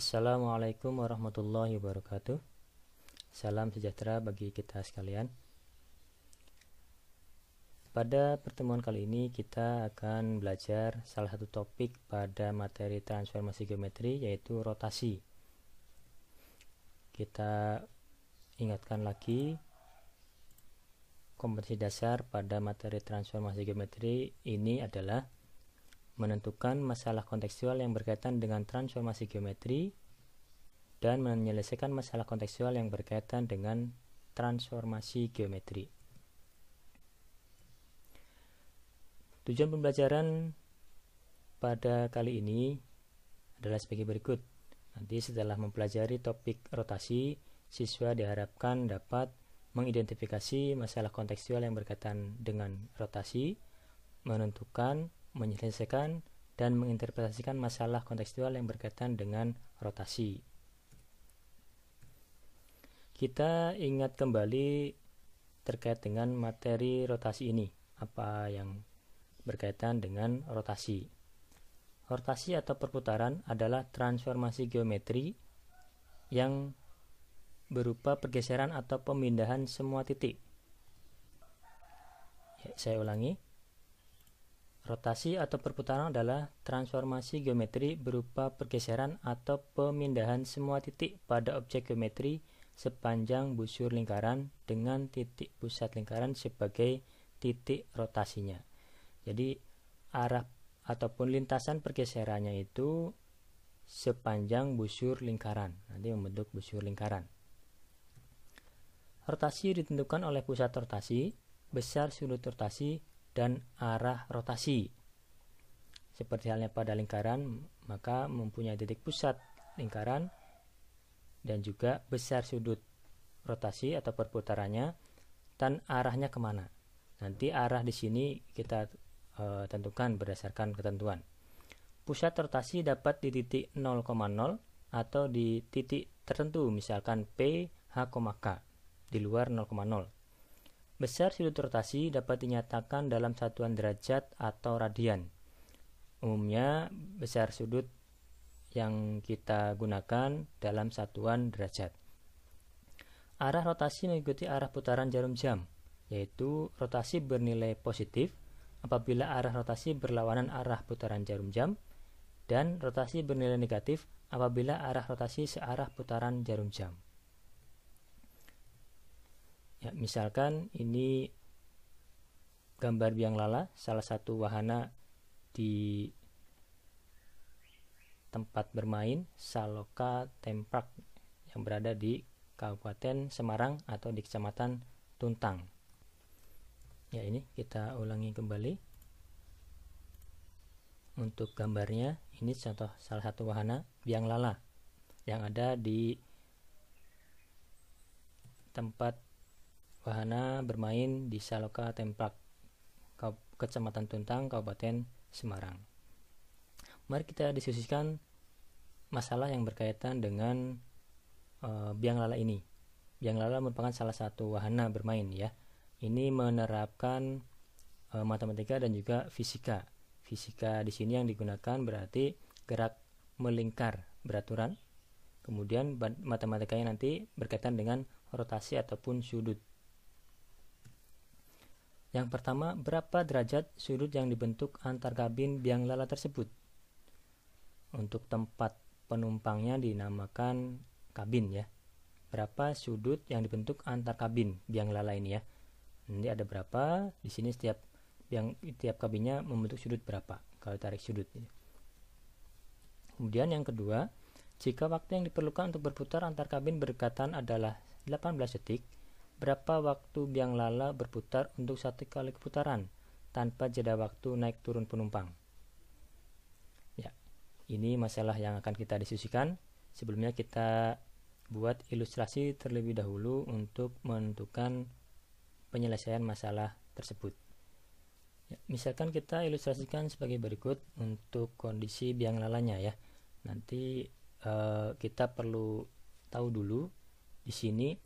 Assalamualaikum warahmatullahi wabarakatuh. Salam sejahtera bagi kita sekalian. Pada pertemuan kali ini kita akan belajar salah satu topik pada materi transformasi geometri yaitu rotasi. Kita ingatkan lagi kompetensi dasar pada materi transformasi geometri ini adalah menentukan masalah kontekstual yang berkaitan dengan transformasi geometri, dan menyelesaikan masalah kontekstual yang berkaitan dengan transformasi geometri. Tujuan pembelajaran pada kali ini adalah sebagai berikut. Nanti setelah mempelajari topik rotasi, siswa diharapkan dapat mengidentifikasi masalah kontekstual yang berkaitan dengan rotasi, menentukan menyelesaikan dan menginterpretasikan masalah kontekstual yang berkaitan dengan rotasi. Kita ingat kembali terkait dengan materi rotasi ini, apa yang berkaitan dengan rotasi. Rotasi atau perputaran adalah transformasi geometri yang berupa pergeseran atau pemindahan semua titik. Ya, saya ulangi, Rotasi atau perputaran adalah transformasi geometri berupa pergeseran atau pemindahan semua titik pada objek geometri sepanjang busur lingkaran dengan titik pusat lingkaran sebagai titik rotasinya. Jadi arah ataupun lintasan pergeserannya itu sepanjang busur lingkaran, nanti membentuk busur lingkaran. Rotasi ditentukan oleh pusat rotasi, besar sudut rotasi, dan arah rotasi. Seperti halnya pada lingkaran, maka mempunyai titik pusat lingkaran dan juga besar sudut rotasi atau perputarannya dan arahnya kemana. Nanti arah di sini kita e, tentukan berdasarkan ketentuan. Pusat rotasi dapat di titik 0,0 atau di titik tertentu misalkan P, H, K di luar 0,0 Besar sudut rotasi dapat dinyatakan dalam satuan derajat atau radian. Umumnya besar sudut yang kita gunakan dalam satuan derajat. Arah rotasi mengikuti arah putaran jarum jam, yaitu rotasi bernilai positif apabila arah rotasi berlawanan arah putaran jarum jam dan rotasi bernilai negatif apabila arah rotasi searah putaran jarum jam ya, misalkan ini gambar biang lala salah satu wahana di tempat bermain Saloka temprak yang berada di Kabupaten Semarang atau di Kecamatan Tuntang. Ya ini kita ulangi kembali. Untuk gambarnya ini contoh salah satu wahana biang lala yang ada di tempat wahana bermain di Saloka Templak, Kecamatan Tuntang, Kabupaten Semarang. Mari kita diskusikan masalah yang berkaitan dengan uh, biang lala ini. Biang lala merupakan salah satu wahana bermain ya. Ini menerapkan uh, matematika dan juga fisika. Fisika di sini yang digunakan berarti gerak melingkar beraturan. Kemudian matematikanya nanti berkaitan dengan rotasi ataupun sudut. Yang pertama, berapa derajat sudut yang dibentuk antar kabin biang lala tersebut? Untuk tempat penumpangnya dinamakan kabin ya. Berapa sudut yang dibentuk antar kabin biang lala ini ya? Nanti ada berapa? Di sini setiap yang setiap kabinnya membentuk sudut berapa? Kalau tarik sudut ini. Ya. Kemudian yang kedua, jika waktu yang diperlukan untuk berputar antar kabin berdekatan adalah 18 detik, Berapa waktu biang lala berputar untuk satu kali keputaran tanpa jeda waktu naik turun penumpang? Ya, ini masalah yang akan kita diskusikan. Sebelumnya kita buat ilustrasi terlebih dahulu untuk menentukan penyelesaian masalah tersebut. Ya, misalkan kita ilustrasikan sebagai berikut untuk kondisi biang lalanya ya. Nanti eh, kita perlu tahu dulu di sini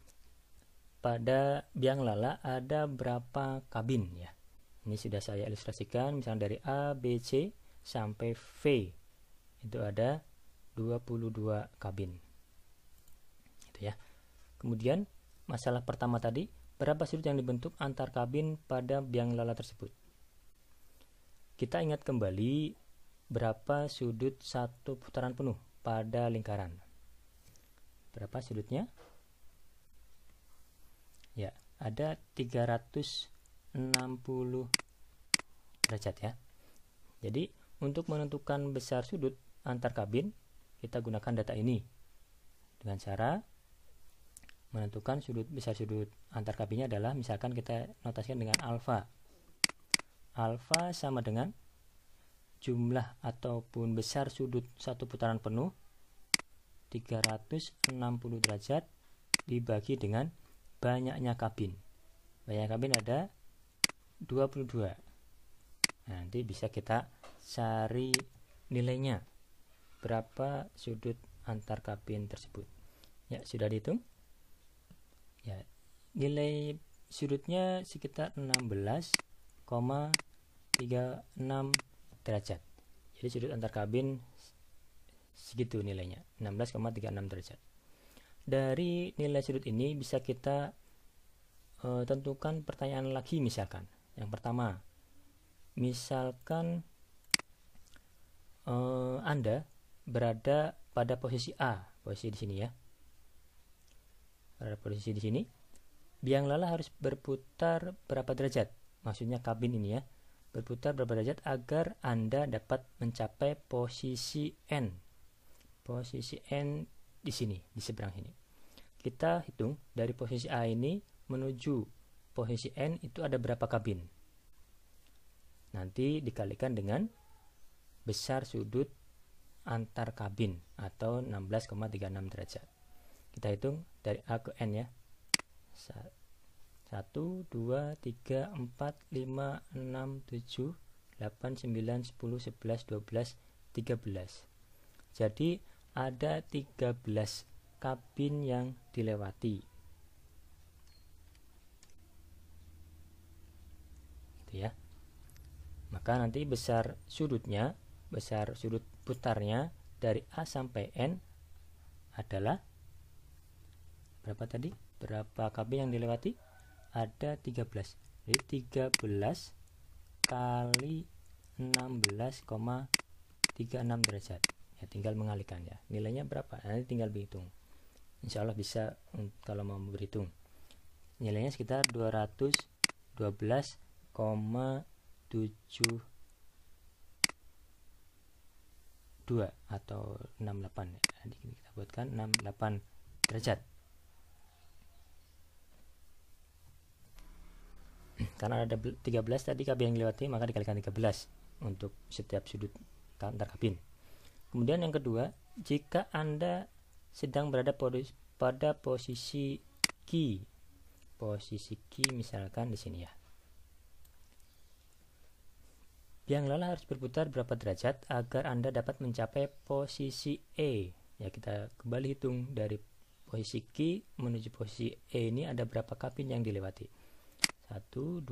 pada biang lala ada berapa kabin ya. Ini sudah saya ilustrasikan misalnya dari A, B, C sampai V. Itu ada 22 kabin. Itu ya. Kemudian masalah pertama tadi, berapa sudut yang dibentuk antar kabin pada biang lala tersebut? Kita ingat kembali berapa sudut satu putaran penuh pada lingkaran. Berapa sudutnya? ya ada 360 derajat ya jadi untuk menentukan besar sudut antar kabin kita gunakan data ini dengan cara menentukan sudut besar sudut antar kabinnya adalah misalkan kita notasikan dengan alfa alfa sama dengan jumlah ataupun besar sudut satu putaran penuh 360 derajat dibagi dengan banyaknya kabin. Banyak kabin ada 22. Nah, nanti bisa kita cari nilainya. Berapa sudut antar kabin tersebut? Ya, sudah dihitung? Ya, nilai sudutnya sekitar 16,36 derajat. Jadi sudut antar kabin segitu nilainya, 16,36 derajat dari nilai sudut ini bisa kita e, tentukan pertanyaan lagi misalkan yang pertama misalkan e, anda berada pada posisi A posisi di sini ya pada posisi di sini biang lala harus berputar berapa derajat maksudnya kabin ini ya berputar berapa derajat agar Anda dapat mencapai posisi N. Posisi N di sini, di seberang sini. Kita hitung dari posisi A ini menuju posisi N itu ada berapa kabin. Nanti dikalikan dengan besar sudut antar kabin atau 16,36 derajat. Kita hitung dari A ke N ya. 1, 2, 3, 4, 5, 6, 7, 8, 9, 10, 11, 12, 13. Jadi ada 13 kabin yang dilewati gitu ya maka nanti besar sudutnya besar sudut putarnya dari A sampai N adalah berapa tadi berapa kabin yang dilewati ada 13 jadi 13 kali 16,36 derajat ya tinggal ya nilainya berapa nanti tinggal dihitung insya Allah bisa hmm, kalau mau berhitung nilainya sekitar 212,72 2 atau 68 ya. nanti kita buatkan 68 derajat. Karena ada 13 tadi kabin yang dilewati maka dikalikan 13 untuk setiap sudut antar kabin. Kemudian yang kedua, jika Anda sedang berada pada posisi key, posisi key misalkan di sini ya. Biang lala harus berputar berapa derajat agar Anda dapat mencapai posisi E. Ya, kita kembali hitung dari posisi Q menuju posisi E ini ada berapa kabin yang dilewati. 1, 2,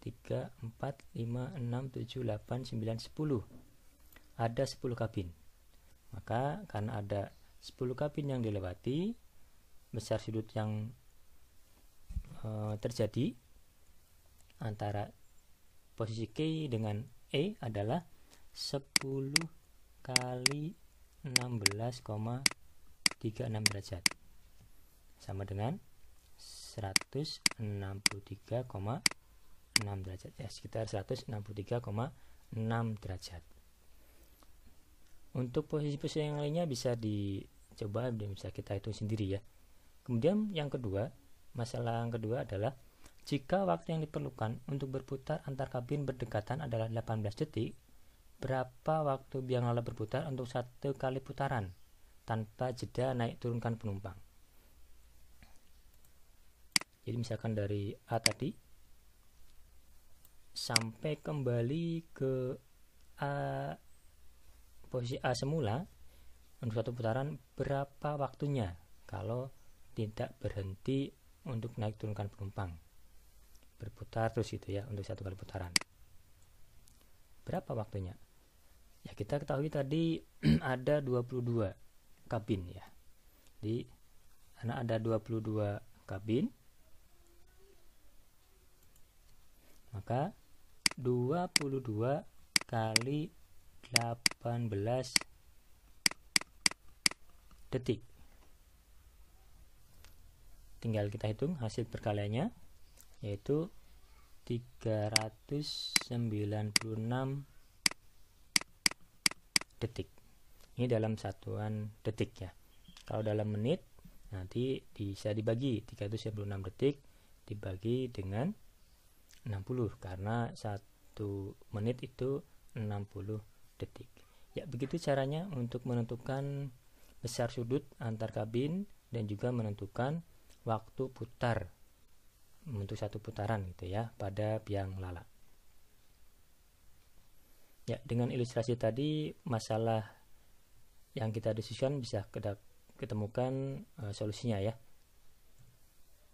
3, 4, 5, 6, 7, 8, 9, 10. Ada 10 kabin. Maka karena ada 10 kabin yang dilewati, besar sudut yang e, terjadi antara posisi K dengan E adalah 10 kali 16,36 derajat sama dengan 163,6 derajat ya sekitar 163,6 derajat untuk posisi-posisi yang lainnya bisa dicoba dan bisa kita hitung sendiri ya. Kemudian yang kedua, masalah yang kedua adalah jika waktu yang diperlukan untuk berputar antar kabin berdekatan adalah 18 detik, berapa waktu biang lala berputar untuk satu kali putaran tanpa jeda naik turunkan penumpang? Jadi misalkan dari A tadi sampai kembali ke A posisi A semula untuk satu putaran berapa waktunya kalau tidak berhenti untuk naik turunkan penumpang berputar terus itu ya untuk satu kali putaran berapa waktunya ya kita ketahui tadi ada 22 kabin ya di karena ada 22 kabin maka 22 kali 18 detik tinggal kita hitung hasil perkaliannya yaitu 396 detik ini dalam satuan detik ya kalau dalam menit nanti bisa dibagi 396 detik dibagi dengan 60 karena satu menit itu 60 detik. Ya, begitu caranya untuk menentukan besar sudut antar kabin dan juga menentukan waktu putar untuk satu putaran gitu ya pada biang lala. Ya, dengan ilustrasi tadi masalah yang kita diskusikan bisa ketemukan e, solusinya ya.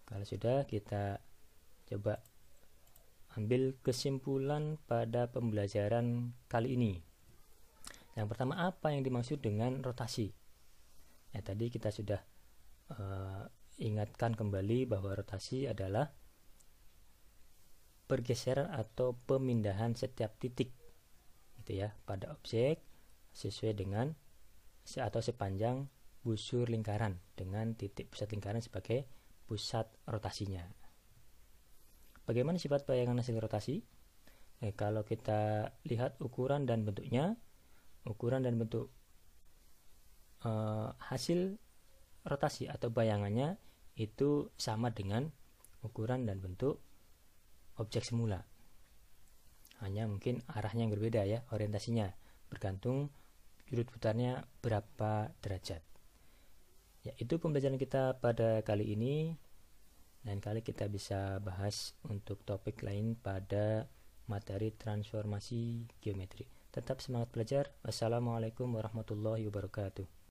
Kalau sudah kita coba ambil kesimpulan pada pembelajaran kali ini. Yang pertama apa yang dimaksud dengan rotasi? Ya tadi kita sudah uh, ingatkan kembali bahwa rotasi adalah pergeseran atau pemindahan setiap titik gitu ya pada objek sesuai dengan atau sepanjang busur lingkaran dengan titik pusat lingkaran sebagai pusat rotasinya. Bagaimana sifat bayangan hasil rotasi? Eh, kalau kita lihat ukuran dan bentuknya, ukuran dan bentuk e, hasil rotasi atau bayangannya itu sama dengan ukuran dan bentuk objek semula. Hanya mungkin arahnya yang berbeda ya, orientasinya bergantung sudut putarnya berapa derajat. Ya, itu pembelajaran kita pada kali ini. Lain kali kita bisa bahas untuk topik lain pada materi transformasi geometri. Tetap semangat belajar. Wassalamualaikum warahmatullahi wabarakatuh.